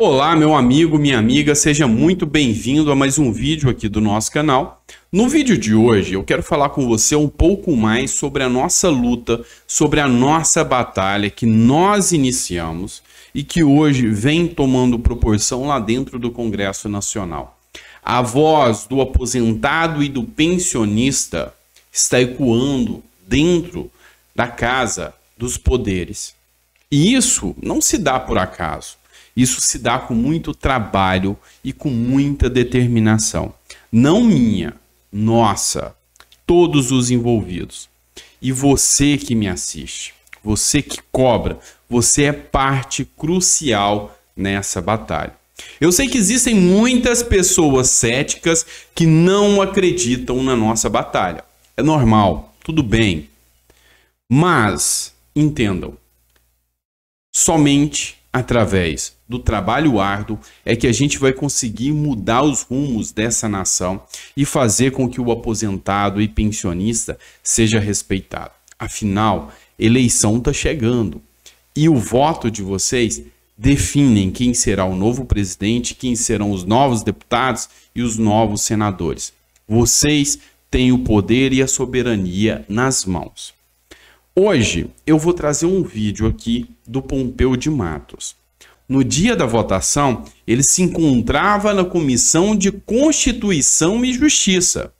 Olá, meu amigo, minha amiga, seja muito bem-vindo a mais um vídeo aqui do nosso canal. No vídeo de hoje, eu quero falar com você um pouco mais sobre a nossa luta, sobre a nossa batalha que nós iniciamos e que hoje vem tomando proporção lá dentro do Congresso Nacional. A voz do aposentado e do pensionista está ecoando dentro da casa dos poderes. E isso não se dá por acaso. Isso se dá com muito trabalho e com muita determinação. Não minha, nossa, todos os envolvidos. E você que me assiste, você que cobra, você é parte crucial nessa batalha. Eu sei que existem muitas pessoas céticas que não acreditam na nossa batalha. É normal, tudo bem. Mas, entendam, somente através do trabalho árduo é que a gente vai conseguir mudar os rumos dessa nação e fazer com que o aposentado e pensionista seja respeitado. Afinal, eleição está chegando e o voto de vocês definem quem será o novo presidente, quem serão os novos deputados e os novos senadores. Vocês têm o poder e a soberania nas mãos. Hoje eu vou trazer um vídeo aqui do Pompeu de Matos. No dia da votação, ele se encontrava na Comissão de Constituição e Justiça.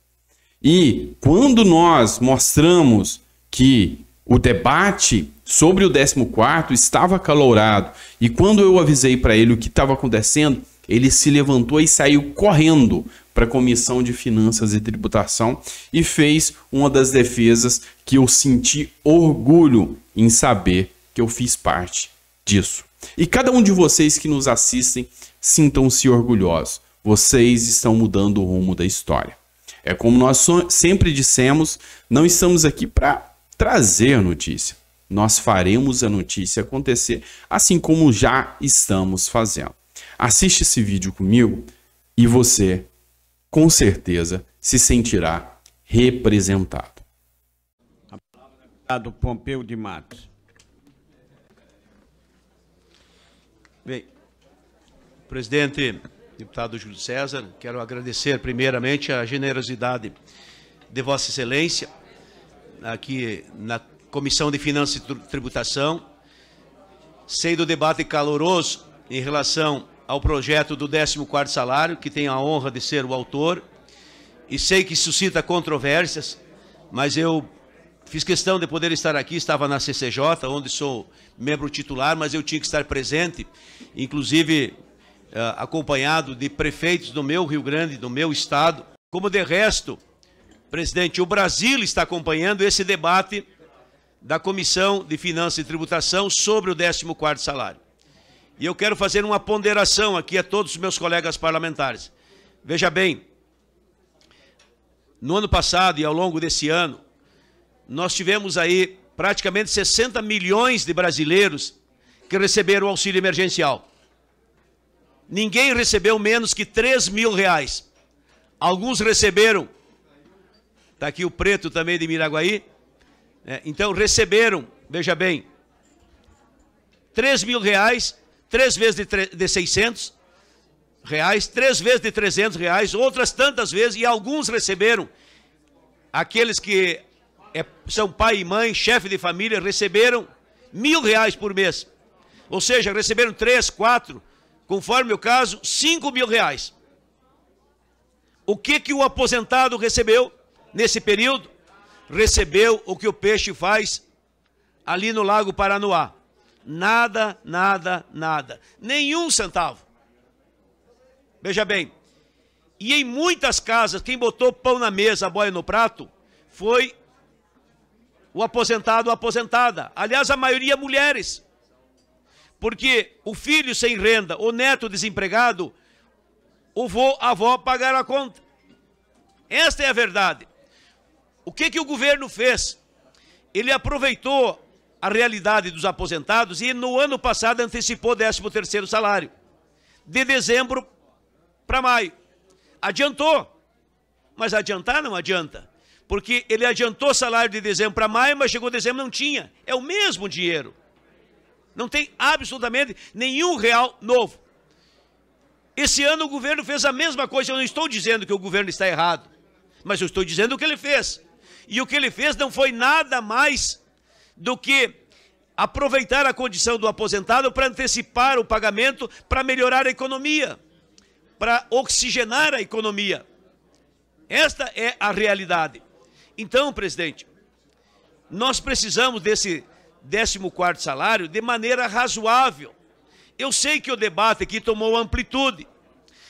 E quando nós mostramos que o debate sobre o 14 estava calorado e quando eu avisei para ele o que estava acontecendo, ele se levantou e saiu correndo para a Comissão de Finanças e Tributação e fez uma das defesas que eu senti orgulho em saber que eu fiz parte disso. E cada um de vocês que nos assistem, sintam-se orgulhosos. Vocês estão mudando o rumo da história. É como nós sempre dissemos, não estamos aqui para trazer notícia. Nós faremos a notícia acontecer, assim como já estamos fazendo. Assiste esse vídeo comigo e você, com certeza, se sentirá representado. A palavra do Pompeu de Matos. Bem, presidente, deputado Júlio César, quero agradecer primeiramente a generosidade de Vossa Excelência aqui na Comissão de Finanças e Tributação. Sei do debate caloroso em relação ao projeto do 14º salário, que tenho a honra de ser o autor, e sei que suscita controvérsias, mas eu fiz questão de poder estar aqui, estava na CCJ, onde sou membro titular, mas eu tinha que estar presente, inclusive eh, acompanhado de prefeitos do meu Rio Grande, do meu estado. Como de resto, presidente, o Brasil está acompanhando esse debate da Comissão de Finanças e Tributação sobre o 14º salário. E eu quero fazer uma ponderação aqui a todos os meus colegas parlamentares. Veja bem, no ano passado e ao longo desse ano, nós tivemos aí praticamente 60 milhões de brasileiros que receberam auxílio emergencial. Ninguém recebeu menos que 3 mil reais. Alguns receberam, está aqui o preto também de Miraguaí, né? então receberam, veja bem, 3 mil reais três vezes de, tre de 600 reais, três vezes de 300 reais, outras tantas vezes, e alguns receberam, aqueles que é, são pai e mãe, chefe de família, receberam mil reais por mês. Ou seja, receberam três, quatro, conforme o caso, cinco mil reais. O que, que o aposentado recebeu nesse período? Recebeu o que o peixe faz ali no Lago Paranoá. Nada, nada, nada. Nenhum centavo. Veja bem. E em muitas casas, quem botou pão na mesa, boia no prato, foi o aposentado ou aposentada. Aliás, a maioria mulheres. Porque o filho sem renda, o neto desempregado, o vô, a avó pagaram a conta. Esta é a verdade. O que, que o governo fez? Ele aproveitou a realidade dos aposentados e no ano passado antecipou 13 terceiro salário, de dezembro para maio. Adiantou, mas adiantar não adianta, porque ele adiantou salário de dezembro para maio, mas chegou dezembro não tinha, é o mesmo dinheiro. Não tem absolutamente nenhum real novo. Esse ano o governo fez a mesma coisa, eu não estou dizendo que o governo está errado, mas eu estou dizendo o que ele fez. E o que ele fez não foi nada mais do que aproveitar a condição do aposentado para antecipar o pagamento para melhorar a economia, para oxigenar a economia. Esta é a realidade. Então, presidente, nós precisamos desse 14 salário de maneira razoável. Eu sei que o debate aqui tomou amplitude.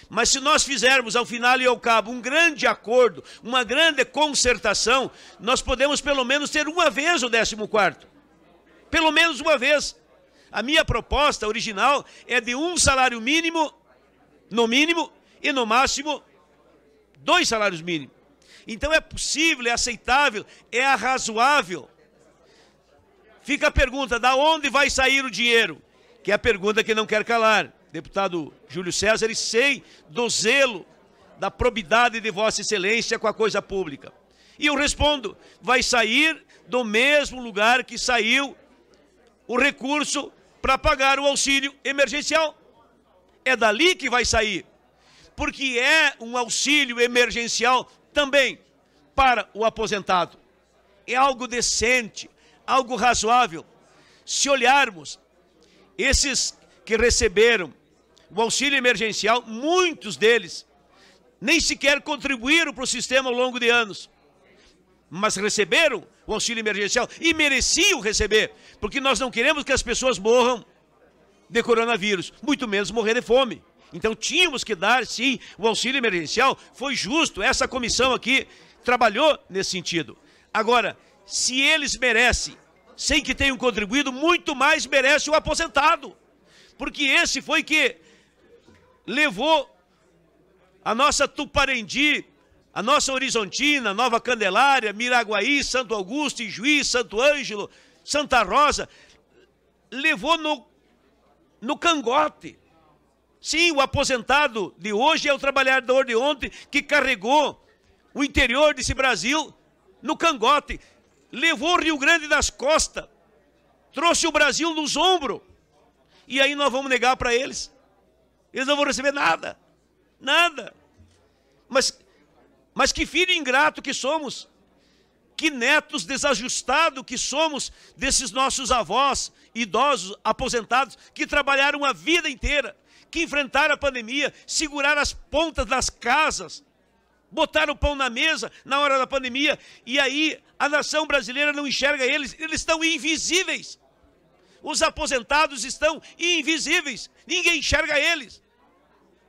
Mas se nós fizermos ao final e ao cabo um grande acordo, uma grande concertação, nós podemos pelo menos ter uma vez o 14 quarto. Pelo menos uma vez. A minha proposta original é de um salário mínimo, no mínimo, e no máximo dois salários mínimos. Então é possível, é aceitável, é razoável. Fica a pergunta: da onde vai sair o dinheiro? Que é a pergunta que não quer calar deputado Júlio César, e sei do zelo, da probidade de Vossa Excelência com a coisa pública. E eu respondo: vai sair do mesmo lugar que saiu o recurso para pagar o auxílio emergencial. É dali que vai sair, porque é um auxílio emergencial também para o aposentado. É algo decente, algo razoável. Se olharmos, esses que receberam o auxílio emergencial, muitos deles nem sequer contribuíram para o sistema ao longo de anos, mas receberam o auxílio emergencial e mereciam receber, porque nós não queremos que as pessoas morram de coronavírus, muito menos morrer de fome. Então tínhamos que dar, sim, o auxílio emergencial, foi justo, essa comissão aqui trabalhou nesse sentido. Agora, se eles merecem, sem que tenham contribuído, muito mais merece o aposentado. Porque esse foi que levou a nossa Tuparendi, a nossa Horizontina, Nova Candelária, Miraguaí, Santo Augusto, Juiz, Santo Ângelo, Santa Rosa, levou no, no cangote. Sim, o aposentado de hoje é o trabalhador de ontem que carregou o interior desse Brasil no cangote, levou o Rio Grande das costas, trouxe o Brasil nos ombros. E aí nós vamos negar para eles? Eles não vão receber nada. Nada. Mas, mas que filho ingrato que somos. Que netos desajustado que somos desses nossos avós, idosos, aposentados, que trabalharam a vida inteira, que enfrentaram a pandemia, seguraram as pontas das casas, botaram o pão na mesa na hora da pandemia, e aí a nação brasileira não enxerga eles, eles estão invisíveis. Os aposentados estão invisíveis, ninguém enxerga eles.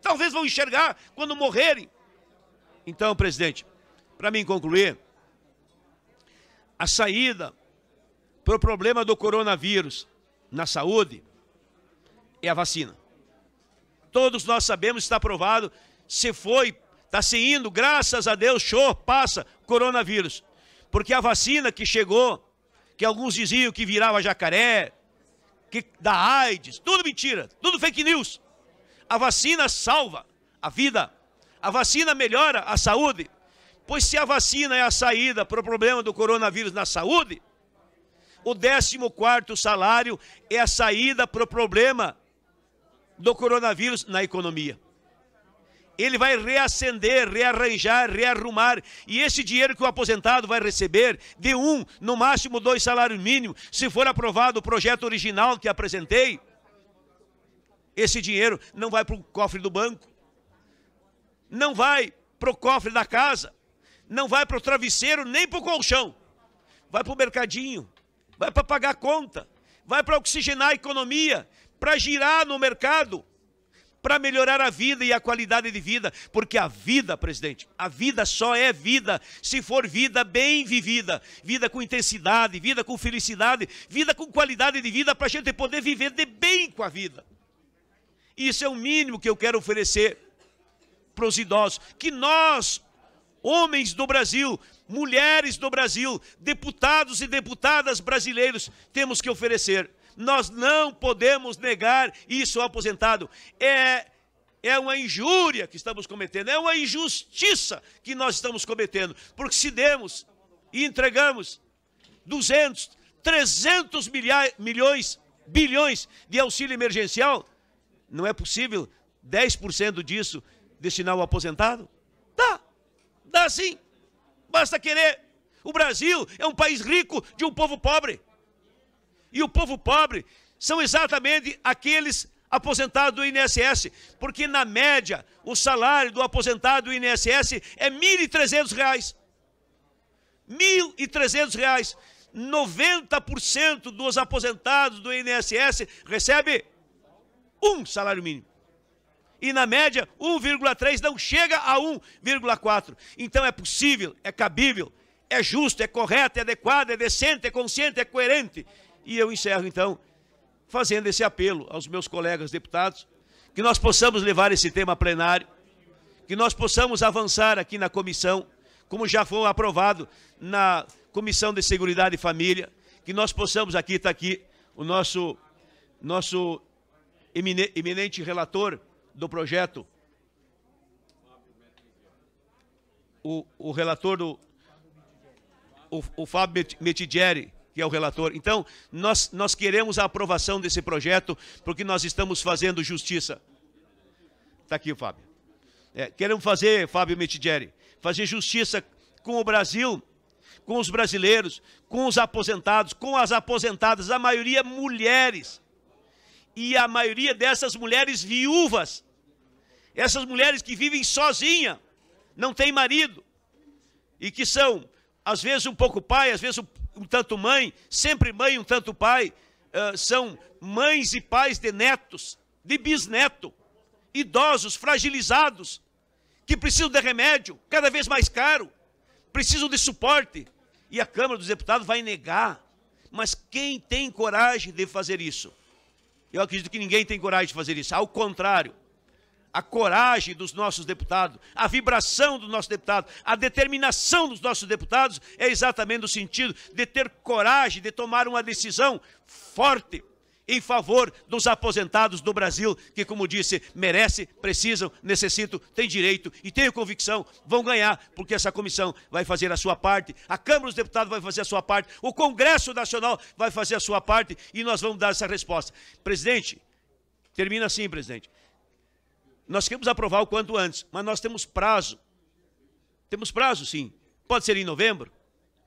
Talvez vão enxergar quando morrerem. Então, presidente, para mim concluir, a saída para o problema do coronavírus na saúde é a vacina. Todos nós sabemos, está provado, se foi, está se indo, graças a Deus, show, passa, coronavírus. Porque a vacina que chegou, que alguns diziam que virava jacaré, que da AIDS, tudo mentira, tudo fake news. A vacina salva a vida, a vacina melhora a saúde. Pois se a vacina é a saída para o problema do coronavírus na saúde, o 14 salário é a saída para o problema do coronavírus na economia ele vai reacender, rearranjar, rearrumar. E esse dinheiro que o aposentado vai receber, de um, no máximo dois salários mínimos, se for aprovado o projeto original que apresentei, esse dinheiro não vai para o cofre do banco, não vai para o cofre da casa, não vai para o travesseiro nem para o colchão, vai para o mercadinho, vai para pagar conta, vai para oxigenar a economia, para girar no mercado para melhorar a vida e a qualidade de vida, porque a vida, presidente, a vida só é vida se for vida bem vivida, vida com intensidade, vida com felicidade, vida com qualidade de vida para a gente poder viver de bem com a vida. Isso é o mínimo que eu quero oferecer para os idosos, que nós, homens do Brasil, mulheres do Brasil, deputados e deputadas brasileiros, temos que oferecer. Nós não podemos negar isso ao aposentado. É é uma injúria que estamos cometendo, é uma injustiça que nós estamos cometendo, porque se demos e entregamos 200, 300 milha milhões, bilhões de auxílio emergencial, não é possível 10% disso destinar ao aposentado? Dá, dá sim, basta querer. O Brasil é um país rico de um povo pobre e o povo pobre são exatamente aqueles aposentados do INSS, porque na média o salário do aposentado do INSS é R$ 1.300. R$ 1.300. 90% dos aposentados do INSS recebe um salário mínimo. E na média, 1,3 não chega a 1,4. Então é possível, é cabível, é justo, é correto, é adequado, é decente, é consciente, é coerente e eu encerro, então, fazendo esse apelo aos meus colegas deputados, que nós possamos levar esse tema a plenário, que nós possamos avançar aqui na comissão, como já foi aprovado na Comissão de Seguridade e Família, que nós possamos aqui, está aqui o nosso, nosso eminente relator do projeto, o, o relator do o, o Fábio Metidieri, que é o relator. Então, nós, nós queremos a aprovação desse projeto, porque nós estamos fazendo justiça. Está aqui o Fábio. É, queremos fazer, Fábio Metidieri, fazer justiça com o Brasil, com os brasileiros, com os aposentados, com as aposentadas, a maioria mulheres. E a maioria dessas mulheres viúvas, essas mulheres que vivem sozinha, não têm marido, e que são, às vezes, um pouco pai, às vezes, um tanto mãe, sempre mãe, um tanto pai, uh, são mães e pais de netos, de bisneto, idosos, fragilizados, que precisam de remédio, cada vez mais caro, precisam de suporte. E a Câmara dos Deputados vai negar. Mas quem tem coragem de fazer isso? Eu acredito que ninguém tem coragem de fazer isso. Ao contrário, a coragem dos nossos deputados, a vibração dos nossos deputados, a determinação dos nossos deputados é exatamente no sentido de ter coragem de tomar uma decisão forte em favor dos aposentados do Brasil, que, como disse, merece, precisam, necessitam, têm direito e tenho convicção, vão ganhar, porque essa comissão vai fazer a sua parte, a Câmara dos Deputados vai fazer a sua parte, o Congresso Nacional vai fazer a sua parte e nós vamos dar essa resposta. Presidente, termina assim, presidente. Nós queremos aprovar o quanto antes, mas nós temos prazo. Temos prazo, sim. Pode ser em novembro,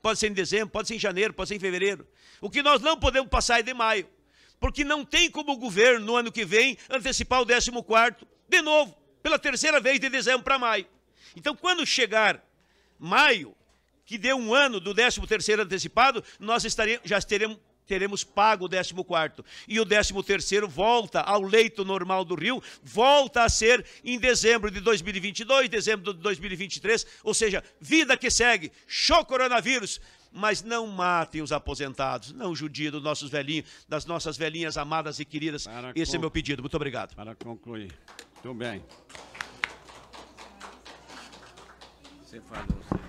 pode ser em dezembro, pode ser em janeiro, pode ser em fevereiro. O que nós não podemos passar é de maio, porque não tem como o governo, no ano que vem, antecipar o 14 de novo, pela terceira vez, de dezembro para maio. Então, quando chegar maio, que dê um ano do 13 antecipado, nós estaremos, já teremos, teremos pago o décimo quarto. E o décimo terceiro volta ao leito normal do rio, volta a ser em dezembro de 2022, dezembro de 2023, ou seja, vida que segue, show coronavírus, mas não matem os aposentados, não judia dos nossos velhinhos, das nossas velhinhas amadas e queridas. Para Esse é meu pedido. Muito obrigado. Para concluir. Muito bem. Você falou.